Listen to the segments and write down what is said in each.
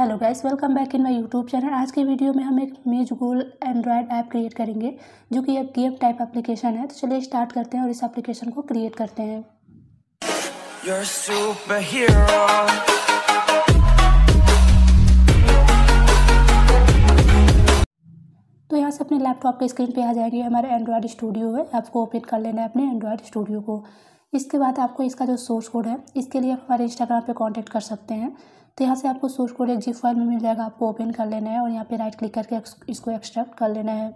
hello guys welcome back in my YouTube channel आज के video में हम एक मेज गोल एंड्रॉयड ऐप क्रिएट करेंगे जो कि एक गेम टाइप एप्लीकेशन है तो चलिए स्टार्ट करते हैं और इस एप्लीकेशन को क्रिएट करते हैं तो यहाँ से अपने लैपटॉप के स्क्रीन पे आ जाएंगे हमारे एंड्रॉयड स्टूडियो है आपको ओपन कर लेना है अपने एंड्रॉयड स्टूडियो को इसके बाद आपको इसका जो सोर्स कोड है इसके लिए आप हमारे इंस्टाग्राम पे कांटेक्ट कर सकते हैं तो यहाँ से आपको सोर्स कोड एक जिप फाइल में मिल जाएगा आपको ओपन कर लेना है और यहाँ पे राइट क्लिक करके इसको एक्सट्रैक्ट कर लेना है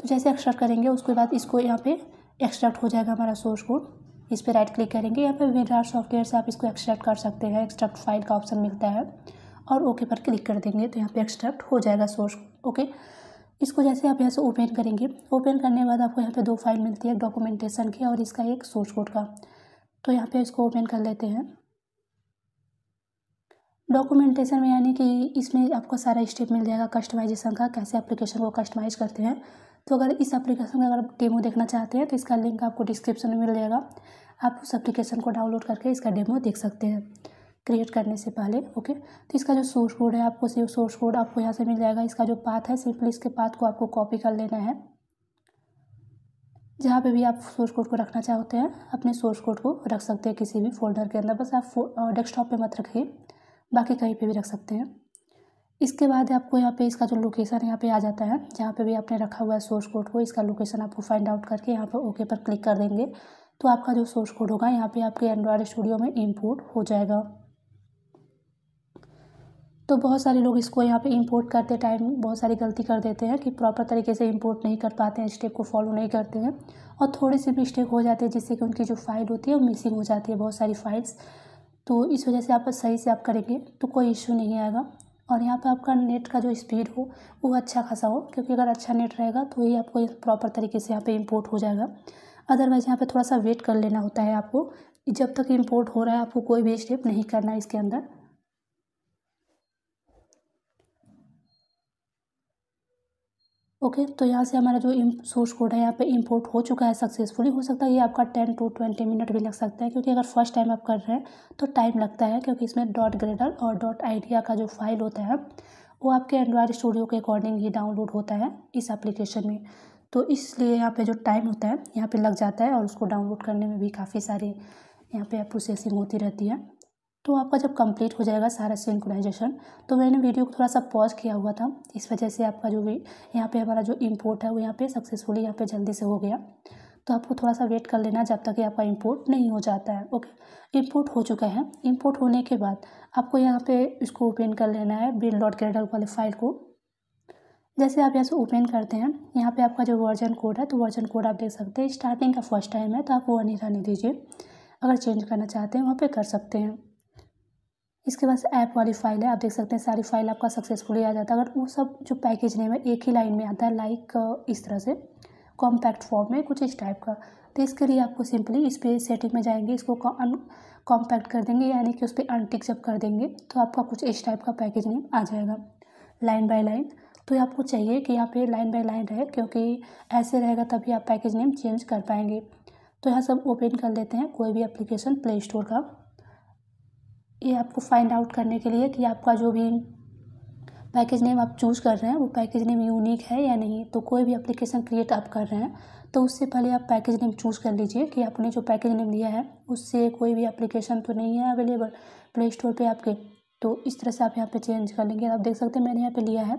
तो जैसे एक्सट्रैक्ट करेंगे उसके बाद इसको यहाँ पे एक्सट्रैक्ट हो जाएगा हमारा सोर्स कोड इस पर राइट क्लिक करेंगे यहाँ पे विनरार सॉफ्टवेयर से आप इसको एक्सट्रैक्ट कर सकते हैं एक्सट्रैक्ट फाइल का ऑप्शन मिलता है और ओके पर क्लिक कर देंगे तो यहाँ पर एक्सट्रैक्ट हो जाएगा सोर्स ओके इसको जैसे आप यहाँ से ओपन करेंगे ओपन करने के बाद आपको यहाँ पे दो फाइल मिलती है डॉक्यूमेंटेशन की और इसका एक सोर्स कोड का तो यहाँ पे इसको ओपन कर लेते हैं डॉक्यूमेंटेशन में यानी कि इसमें आपको सारा स्टेप मिल जाएगा कस्टमाइजेशन का कैसे एप्लीकेशन को कस्टमाइज करते हैं तो अगर इस एप्लीकेशन का अगर डेमो देखना चाहते हैं तो इसका लिंक आपको डिस्क्रिप्शन में मिल जाएगा आप उस एप्लीकेशन को डाउनलोड करके इसका डेमो देख सकते हैं क्रिएट करने से पहले ओके तो इसका जो सोर्स कोड है आपको सिर्फ सोर्स कोड आपको यहाँ से मिल जाएगा इसका जो पाथ है सिंपली इसके पाथ को आपको कॉपी कर लेना है जहाँ पे भी आप सोर्स कोड को रखना चाहते हैं अपने सोर्स कोड को रख सकते हैं किसी भी फोल्डर के अंदर बस आप डेस्कटॉप पे मत रखिए बाकी कहीं पे भी रख सकते हैं इसके बाद आपको यहाँ पे इसका जो लोकेशन यहाँ पे आ जाता है जहाँ पे भी आपने रखा हुआ है सोर्स कोड को इसका लोकेशन आपको फाइंड आउट करके यहाँ पर ओके पर क्लिक कर देंगे तो आपका जो सोर्स कोड होगा यहाँ पे आपके एंड्रॉयड स्टूडियो में इम्पोर्ट हो जाएगा तो बहुत सारे लोग इसको यहाँ पे इंपोर्ट करते टाइम बहुत सारी गलती कर देते हैं कि प्रॉपर तरीके से इंपोर्ट नहीं कर पाते हैं स्टेप को फॉलो नहीं करते हैं और थोड़ी सी मिस्टेक हो जाती है जिससे कि उनकी जो फाइल होती है वो मिसिंग हो जाती है बहुत सारी फाइल्स तो इस वजह से आप सही से आप करेंगे तो कोई इशू नहीं आएगा और यहाँ पर आपका नेट का जो स्पीड हो वो अच्छा खासा हो क्योंकि अगर अच्छा नेट रहेगा तो ही आपको प्रॉपर तरीके से यहाँ पे इंपोर्ट हो जाएगा अदरवाइज़ यहाँ पे थोड़ा सा वेट कर लेना होता है आपको जब तक इंपोर्ट हो रहा है आपको कोई भी स्टेप नहीं करना है इसके अंदर ओके तो यहाँ से हमारा जो सोर्स कोड है यहाँ पे इंपोर्ट हो चुका है सक्सेसफुली हो सकता है ये आपका टेन टू ट्वेंटी मिनट भी लग सकता है क्योंकि अगर फर्स्ट टाइम आप कर रहे हैं तो टाइम लगता है क्योंकि इसमें डॉट ग्रेडर और डॉट आइडिया का जो फाइल होता है वो आपके एंड्रॉयड स्टूडियो के अकॉर्डिंग ही डाउनलोड होता है इस एप्लीकेशन में तो इसलिए यहाँ पे जो टाइम होता है यहाँ पे लग जाता है और उसको डाउनलोड करने में भी काफ़ी सारी यहाँ पे प्रोसेसिंग होती रहती है तो आपका जब कंप्लीट हो जाएगा सारा सिंक्रोनाइजेशन तो मैंने वीडियो को थोड़ा सा पॉज किया हुआ था इस वजह से आपका जो भी यहाँ पे हमारा जो इम्पोर्ट है वो यहाँ पे सक्सेसफुली यहाँ पे जल्दी से हो गया तो आपको थोड़ा सा वेट कर लेना जब तक कि आपका इम्पोर्ट नहीं हो जाता है ओके इम्पोर्ट हो चुका है इम्पोर्ट होने के बाद आपको यहाँ पर इसको ओपन कर लेना है बिल डॉट क्रेडल वाले फाइल को जैसे आप यहाँ से ओपन करते हैं यहाँ पर आपका जो वर्जन कोड है तो वर्जन कोड आप देख सकते हैं स्टार्टिंग का फर्स्ट टाइम है तो आप वो नहीं रहने दीजिए अगर चेंज करना चाहते हैं वहाँ पे कर सकते हैं इसके बाद ऐप वाली फाइल है आप देख सकते हैं सारी फाइल आपका सक्सेसफुली आ जाता है अगर वो सब जो पैकेज नेम है एक ही लाइन में आता है लाइक इस तरह से कॉम्पैक्ट फॉर्म में कुछ इस टाइप का तो इसके लिए आपको सिंपली इस पर सेटिंग में जाएंगे इसको कॉम्पैक्ट कर देंगे यानी कि उस पर अनटिक जब कर देंगे तो आपका कुछ इस टाइप का पैकेज नेम आ जाएगा लाइन बाय लाइन तो ये आपको चाहिए कि यहाँ पे लाइन बाय लाइन रहे क्योंकि ऐसे रहेगा तभी आप पैकेज नेम चेंज कर पाएंगे तो यहाँ सब ओपन कर लेते हैं कोई भी एप्लीकेशन प्ले स्टोर का ये आपको फाइंड आउट करने के लिए कि आपका जो भी पैकेज नेम आप चूज़ कर रहे हैं वो पैकेज नेम यूनिक है या नहीं तो कोई भी एप्लीकेशन क्रिएट आप कर रहे हैं तो उससे पहले आप पैकेज नेम चूज़ कर लीजिए कि आपने जो पैकेज नेम लिया है उससे कोई भी एप्लीकेशन तो नहीं है अवेलेबल प्ले स्टोर पर आपके तो इस तरह से आप यहाँ पे चेंज कर लेंगे आप देख सकते हैं मैंने यहाँ पे लिया है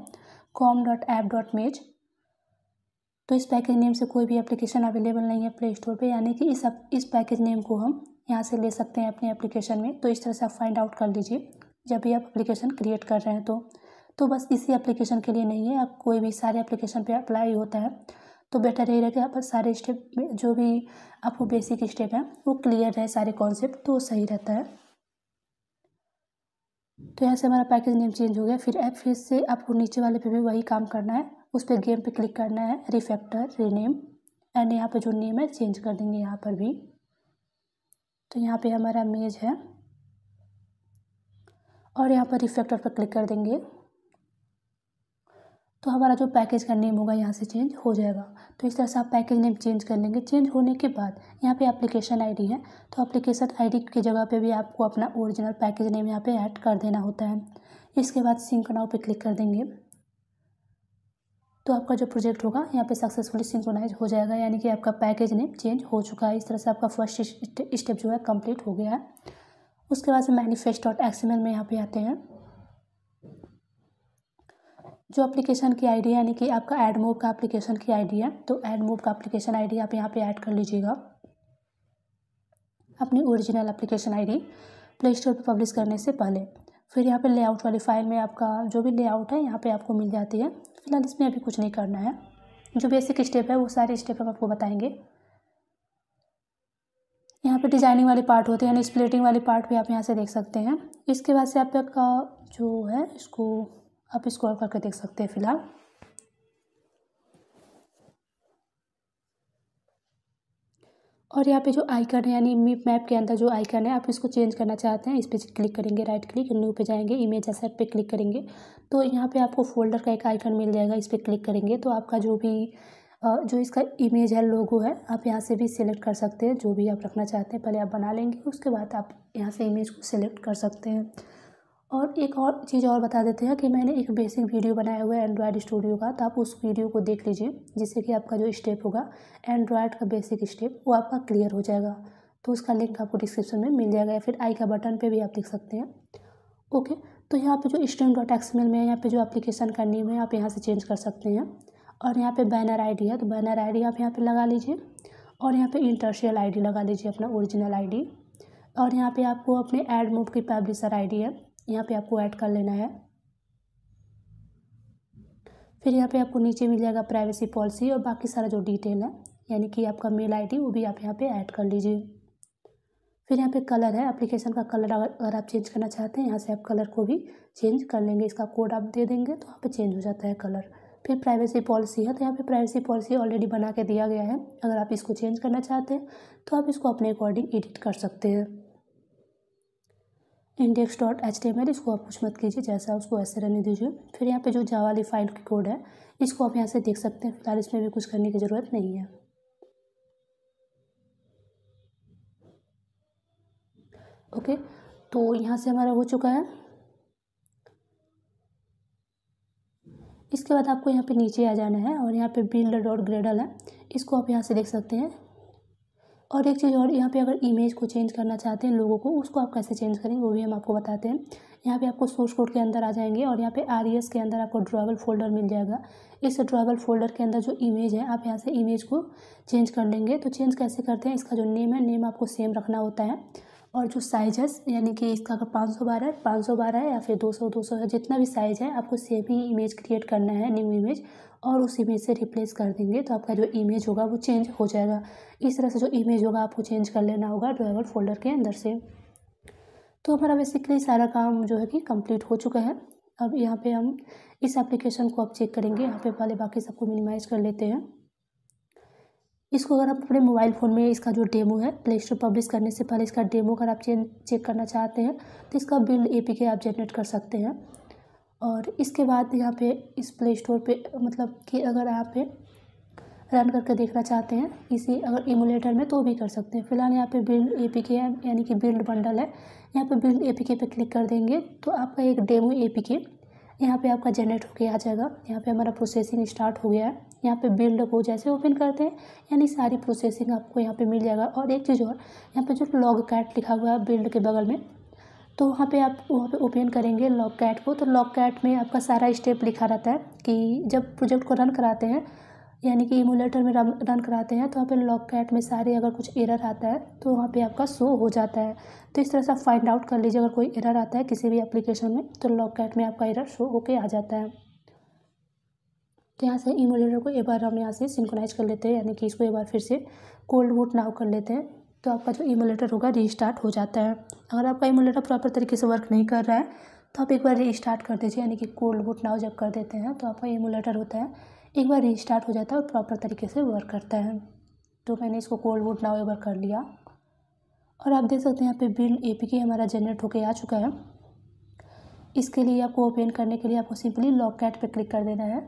कॉम डॉट ऐप डॉट मेज तो इस पैकेज नेम से कोई भी एप्लीकेशन अवेलेबल नहीं है प्ले स्टोर पे यानी कि इस इस पैकेज नेम को हम यहाँ से ले सकते हैं अपने एप्लीकेशन में तो इस तरह से आप फाइंड आउट कर लीजिए जब भी आप एप्लीकेशन क्रिएट कर रहे हैं तो तो बस इसी एप्लीकेशन के लिए नहीं है आप कोई भी सारे एप्लीकेशन पे अप्लाई होता है तो बेटर यही रहेगा आप सारे स्टेप जो भी आपको बेसिक स्टेप हैं वो क्लियर रहे सारे कॉन्सेप्ट तो वो सही रहता है तो यहाँ से हमारा पैकेज नेम चेंज हो गया फिर ऐप फिर से आपको नीचे वाले पे भी वही काम करना है उस पर गेम पर क्लिक करना है रिफैक्टर रीनेम एंड यहाँ पर जो नेम है चेंज कर देंगे यहाँ पर भी तो यहाँ पे हमारा मेज है और यहाँ पर रिफ्लेक्टर पर क्लिक कर देंगे तो हमारा जो पैकेज का नेम होगा यहाँ से चेंज हो जाएगा तो इस तरह से आप पैकेज नेम चेंज कर लेंगे चेंज होने के बाद यहाँ पे एप्लीकेशन आईडी है तो एप्लीकेशन आईडी की जगह पे भी आपको अपना ओरिजिनल पैकेज नेम यहाँ पे ऐड कर देना होता है इसके बाद सिंक नाव पे क्लिक कर देंगे तो आपका जो प्रोजेक्ट होगा यहाँ पे सक्सेसफुली सिंक्रोनाइज हो जाएगा यानी कि आपका पैकेज नेम चेंज हो चुका है इस तरह से आपका फर्स्ट स्टेप जो है कंप्लीट हो गया है उसके बाद से मैनिफेस्ट डॉट एल में यहाँ पे आते हैं जो एप्लीकेशन की डी है यानी कि आपका एडमोव का एप्लीकेशन की डी है तो एडमोव का एप्लीकेशन डी आप यहाँ पर ऐड कर लीजिएगा अपनी original application the play store पर पब्लिश करने से पहले फिर यहाँ पे लेआउट वाली फाइल में आपका जो भी लेआउट है यहाँ पे आपको मिल जाती है फ़िलहाल इसमें अभी कुछ नहीं करना है जो बेसिक स्टेप है वो सारे स्टेप हम आपको बताएंगे यहाँ पे डिजाइनिंग वाले पार्ट होते हैं यानी स्प्लिटिंग वाले पार्ट भी आप यहाँ से देख सकते हैं इसके बाद से आप जो है इसको आप स्क्रॉल करके देख सकते हैं फिलहाल और यहाँ पे जो आइकन है यानी मीप मैप के अंदर जो आइकन है आप इसको चेंज करना चाहते हैं इस पर क्लिक करेंगे राइट क्लिक न्यू पे जाएंगे इमेज एसेट पे क्लिक करेंगे तो यहाँ पे आपको फोल्डर का एक आइकन मिल जाएगा इस पर क्लिक करेंगे तो आपका जो भी जो इसका इमेज है लोगो है आप यहाँ से भी सिलेक्ट कर सकते हैं जो भी आप रखना चाहते हैं पहले आप बना लेंगे उसके बाद आप यहाँ से इमेज को सिलेक्ट कर सकते हैं और एक और चीज़ और बता देते हैं कि मैंने एक बेसिक वीडियो बनाया हुआ है एंड्रॉयड स्टूडियो का तो आप उस वीडियो को देख लीजिए जिससे कि आपका जो स्टेप होगा एंड्रॉयड का बेसिक स्टेप वो आपका क्लियर हो जाएगा तो उसका लिंक आपको डिस्क्रिप्शन में मिल जाएगा या फिर आई का बटन पर भी आप देख सकते हैं ओके तो यहाँ पर जो स्टेम डॉट एक्समेल में यहाँ पर जो अप्लीकेशन का नेम है आप यहाँ से चेंज कर सकते हैं और यहाँ पर बैनर आई है तो बैनर आई आप यहाँ पर लगा लीजिए और यहाँ पर इंटरशियल आई लगा लीजिए अपना ओरिजिनल आई और यहाँ पे आपको अपने एड मूव की पब्लिशर आईडी है यहाँ पे आपको ऐड कर लेना है फिर यहाँ पे आपको नीचे मिल जाएगा प्राइवेसी पॉलिसी और बाकी सारा जो डिटेल है यानी कि आपका मेल आईडी वो भी आप यहाँ पे ऐड कर लीजिए फिर यहाँ पे कलर है एप्लीकेशन का कलर अगर आप चेंज करना चाहते हैं यहाँ से आप कलर को भी चेंज कर लेंगे इसका कोड आप दे देंगे तो वहाँ पर चेंज हो जाता है कलर फिर प्राइवेसी पॉलिसी है तो यहाँ पे प्राइवेसी पॉलिसी ऑलरेडी बना के दिया गया है अगर आप इसको चेंज करना चाहते हैं तो आप इसको अपने अकॉर्डिंग एडिट कर सकते हैं index dot H T M L इसको आप कुछ मत कीजिए जैसा उसको ऐसे रहने दीजिए फिर यहाँ पे जो जावा वाली फाइल की कोड है इसको आप यहाँ से देख सकते हैं फिलहाल इसमें भी कुछ करने की ज़रूरत नहीं है ओके तो यहाँ से हमारा हो चुका है इसके बाद आपको यहाँ पे नीचे आ जाना है और यहाँ पे बिल्ड डॉट ग्रेडल है इसको आप यहाँ से देख सकते हैं और एक चीज़ और यहाँ पे अगर इमेज को चेंज करना चाहते हैं लोगों को उसको आप कैसे चेंज करेंगे वो भी हम आपको बताते हैं यहाँ पे आपको सोर्स कोड के अंदर आ जाएंगे और यहाँ पे आर के अंदर आपको ड्राइवल फोल्डर मिल जाएगा इस ड्राइवल फोल्डर के अंदर जो इमेज है आप यहाँ से इमेज को चेंज कर लेंगे तो चेंज कैसे करते हैं इसका जो नेम है नेम आपको सेम रखना होता है और जो साइज है यानी कि इसका अगर पाँच सौ बारह है पाँच सौ बारह है या फिर दो सौ दो सौ है जितना भी साइज है आपको सेम ही इमेज क्रिएट करना है न्यू इमेज और उस इमेज से रिप्लेस कर देंगे तो आपका जो इमेज होगा वो चेंज हो जाएगा इस तरह से जो इमेज होगा आपको चेंज कर लेना होगा ड्राइवर फोल्डर के अंदर से तो हमारा बेसिकली सारा काम जो है कि कम्प्लीट हो चुका है अब यहाँ पर हम इस एप्लीकेशन को अब चेक करेंगे यहाँ पे पहले बाकी सबको मिनिमाइज़ कर लेते हैं इसको अगर आप अपने मोबाइल फ़ोन में इसका जो डेमो है प्ले स्टोर पब्लिश करने से पहले इसका डेमो अगर आप चेक करना चाहते हैं तो इसका बिल्ड के आप जनरेट कर सकते हैं और इसके बाद यहाँ पे इस प्ले स्टोर पे मतलब कि अगर यहाँ पे रन करके देखना चाहते हैं इसी अगर इमुलेटर में तो भी कर सकते हैं फिलहाल यहाँ पे बिल्ड ए पी है यानी कि बिल्ड बंडल है यहाँ पे बिल्ड ए पी के पे क्लिक कर देंगे तो आपका एक डेमो ए पी के यहाँ पर आपका जनरेट होके आ जाएगा यहाँ पर हमारा प्रोसेसिंग स्टार्ट हो गया है यहाँ पे बिल्डअप हो जैसे ओपन करते हैं यानी सारी प्रोसेसिंग आपको यहाँ पे मिल जाएगा और एक चीज़ और यहाँ पे जो लॉग कैट लिखा हुआ है बिल्ड के बगल में तो वहाँ पे आप वहाँ पे ओपन करेंगे लॉग कैट को तो लॉग कैट में आपका सारा स्टेप लिखा रहता है कि जब प्रोजेक्ट को रन कराते हैं यानी कि इमोलेटर में रन कराते हैं तो वहाँ पे लॉक कैट में सारे अगर कुछ एरर आता है तो वहाँ पे आपका शो हो जाता है तो इस तरह से आप फाइंड आउट कर लीजिए अगर कोई एरर आता है किसी भी एप्लीकेशन में तो लॉक कैट में आपका एरर शो होके आ जाता है तो यहाँ से इमोलेटर को एक बार हम यहाँ से सिंक्रोनाइज कर लेते हैं यानी कि इसको एक बार फिर से कोल्ड वोट नाउ कर लेते हैं तो आपका जो इमोलेटर होगा रीस्टार्ट हो जाता है अगर आपका इमोलेटर प्रॉपर तरीके से वर्क नहीं कर रहा है तो आप एक बार रीस्टार्ट कर दीजिए यानी कि कोल्ड वोट नाउ जब कर देते हैं तो आपका इमोलेटर होता है एक बार रीस्टार्ट हो जाता है और प्रॉपर तरीके से वर्क करता है तो मैंने इसको कोल्ड वोट नाउ एक बार कर लिया और आप देख सकते हैं यहाँ ए पी के हमारा जनरेट होकर आ चुका है इसके लिए आपको ओपन करने के लिए आपको सिंपली लॉक कैट पर क्लिक कर देना है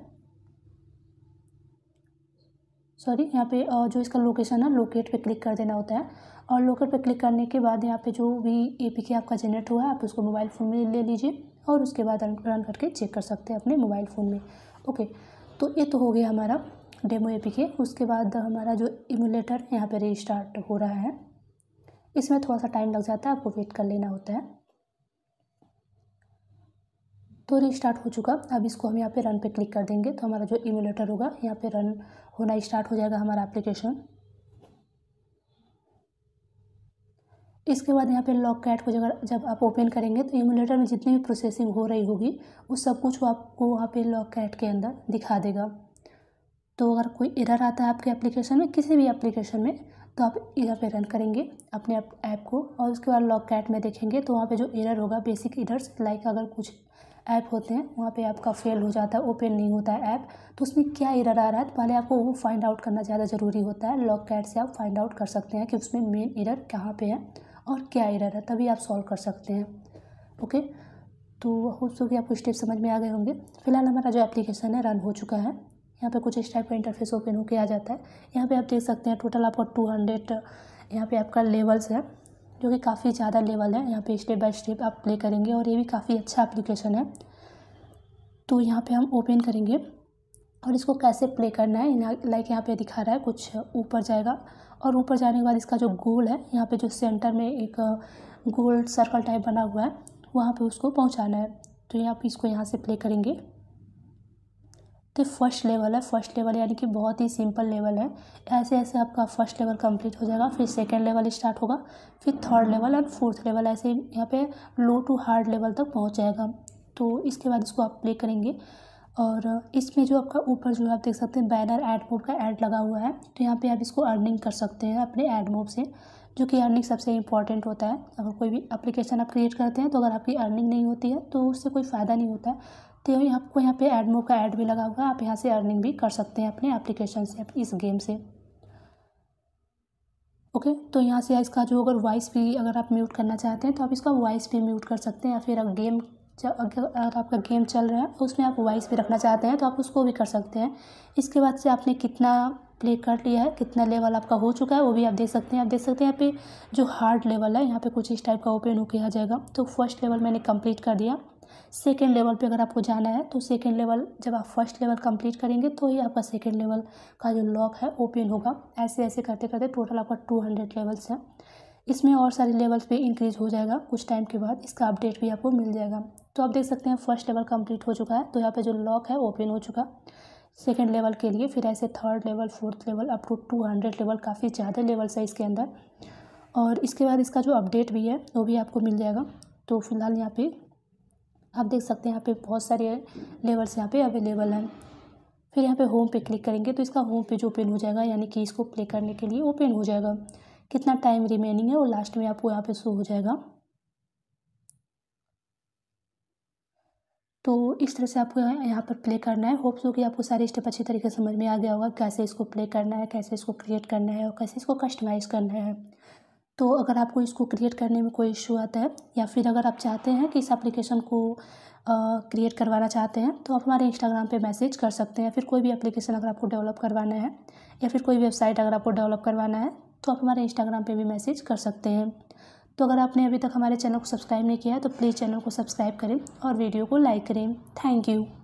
सॉरी यहाँ पे जो इसका लोकेशन है लोकेट पे क्लिक कर देना होता है और लोकेट पे क्लिक करने के बाद यहाँ पे जो भी ए पी के आपका जनरेट हुआ है आप उसको मोबाइल फ़ोन में ले लीजिए और उसके बाद रन करके चेक कर सकते हैं अपने मोबाइल फ़ोन में ओके तो ये तो हो गया हमारा डेमो ए पी के उसके बाद हमारा जो इमुलेटर यहाँ पर रिस्टार्ट हो रहा है इसमें थोड़ा सा टाइम लग जाता है आपको वेट कर लेना होता है तो रिस्टार्ट हो चुका अब इसको हम यहाँ पे रन पे क्लिक कर देंगे तो हमारा जो इमुलेटर होगा यहाँ पे रन होना स्टार्ट हो जाएगा हमारा एप्लीकेशन इसके बाद यहाँ पे लॉक कैट को जगह जब आप ओपन करेंगे तो एमुलेटर में जितनी भी प्रोसेसिंग हो रही होगी वो सब कुछ आपको वहाँ पे लॉक कैट के अंदर दिखा देगा तो अगर कोई एरर आता है आपके एप्लीकेशन में किसी भी एप्लीकेशन में तो आप यहाँ पे रन करेंगे अपने ऐप को और उसके बाद लॉक कैट में देखेंगे तो वहाँ पर जो इरर होगा बेसिक इरर्स लाइक अगर कुछ ऐप होते हैं वहाँ पे आपका फेल हो जाता है ओपन नहीं होता है ऐप तो उसमें क्या एरर आ रहा है तो पहले आपको वो फाइंड आउट करना ज़्यादा ज़रूरी होता है लॉक कैट से आप फाइंड आउट कर सकते हैं कि उसमें मेन एरर कहाँ पे है और क्या एरर है तभी आप सॉल्व कर सकते हैं ओके तो होप सो कि आपको स्टेप समझ में आ गए होंगे फिलहाल हमारा जो एप्लीकेशन है रन हो चुका है यहाँ पर कुछ इस टाइप का इंटरफेस ओपन होकर आ जाता है यहाँ पर आप देख सकते हैं टोटल आपका टू हंड्रेड यहाँ पे आपका लेवल्स है जो कि काफ़ी ज़्यादा लेवल है यहाँ पे स्टेप बाय स्टेप आप प्ले करेंगे और ये भी काफ़ी अच्छा एप्लीकेशन है तो यहाँ पे हम ओपन करेंगे और इसको कैसे प्ले करना है लाइक यहाँ पे दिखा रहा है कुछ ऊपर जाएगा और ऊपर जाने के बाद इसका जो गोल है यहाँ पे जो सेंटर में एक गोल सर्कल टाइप बना हुआ है वहाँ पे उसको पहुँचाना है तो यहाँ पे इसको यहाँ से प्ले करेंगे कि फर्स्ट लेवल है फर्स्ट लेवल यानी कि बहुत ही सिंपल लेवल है ऐसे ऐसे आपका फर्स्ट लेवल कंप्लीट हो जाएगा फिर सेकेंड लेवल स्टार्ट होगा फिर third level and fourth level ऐसे यहाँ पे लो टू हार्ड लेवल तक पहुँच जाएगा तो इसके बाद इसको आप प्ले करेंगे और इसमें जो आपका ऊपर जो है आप देख सकते हैं बैनर एड मोब का एड लगा हुआ है तो यहाँ पर आप इसको अर्निंग कर सकते हैं अपने एड मोब से जो कि अर्निंग सबसे इम्पॉर्टेंट होता है अगर कोई भी एप्लीकेशन आप क्रिएट करते हैं तो अगर आपकी अर्निंग नहीं होती है तो उससे कोई फ़ायदा नहीं होता है तो यही आपको यहाँ पे एडमो का ऐड भी लगा हुआ है आप यहाँ से अर्निंग भी कर सकते हैं अपने एप्लीकेशन से इस गेम से ओके तो यहाँ से इसका जो अगर वॉइस भी अगर आप म्यूट करना चाहते हैं तो आप इसका वॉइस भी म्यूट कर सकते हैं या फिर अगर गेम अगर आपका गेम चल रहा है उसमें आप वॉइस भी रखना चाहते हैं तो आप उसको भी कर सकते हैं इसके बाद से आपने कितना प्ले कर लिया है कितना लेवल आपका हो चुका है वो भी आप देख सकते हैं आप देख सकते हैं यहाँ पे जो हार्ड लेवल है यहाँ पे कुछ इस टाइप का ओपन हो किया जाएगा तो फर्स्ट लेवल मैंने कंप्लीट कर दिया सेकेंड लेवल पे अगर आपको जाना है तो सेकेंड लेवल जब आप फर्स्ट लेवल कंप्लीट करेंगे तो ही आपका सेकेंड लेवल का जो लॉक है ओपन होगा ऐसे ऐसे करते करते टोटल आपका टू हंड्रेड लेवल्स है इसमें और सारे लेवल्स पे इंक्रीज हो जाएगा कुछ टाइम के बाद इसका अपडेट भी आपको मिल जाएगा तो आप देख सकते हैं फर्स्ट लेवल कम्प्लीट हो चुका है तो यहाँ पर जो लॉक है ओपन हो चुका सेकेंड लेवल के लिए फिर ऐसे third level fourth level up to two hundred level काफ़ी ज़्यादा लेवल्स है इसके अंदर और इसके बाद इसका जो अपडेट भी है वो भी आपको मिल जाएगा तो फिलहाल यहाँ पे आप देख सकते हैं यहाँ पे बहुत सारे लेवल्स यहाँ पे अवेलेबल हैं फिर यहाँ पे होम पे क्लिक करेंगे तो इसका होम पेज ओपन हो जाएगा यानी कि इसको प्ले करने के लिए ओपन हो जाएगा कितना टाइम रिमेनिंग है और लास्ट में आपको यहाँ पे शो हो जाएगा तो इस तरह से आपको यहाँ पर प्ले करना है होप्स हो कि आपको सारे स्टेप अच्छी तरीके से समझ में आ गया होगा कैसे इसको प्ले करना है कैसे इसको क्रिएट करना है और कैसे इसको कस्टमाइज़ करना है तो अगर आपको इसको क्रिएट करने में कोई इशू आता है या फिर अगर आप चाहते हैं कि इस एप्लीकेशन को क्रिएट करवाना चाहते हैं तो आप हमारे इंस्टाग्राम पे मैसेज कर सकते हैं या फिर कोई भी एप्लीकेशन अगर आपको डेवलप करवाना है या फिर कोई वेबसाइट अगर आपको डेवलप करवाना है तो आप हमारे इंस्टाग्राम पे भी मैसेज कर सकते हैं तो अगर आपने अभी तक हमारे चैनल को सब्सक्राइब नहीं किया है तो प्लीज़ चैनल को सब्सक्राइब करें और वीडियो को लाइक करें थैंक यू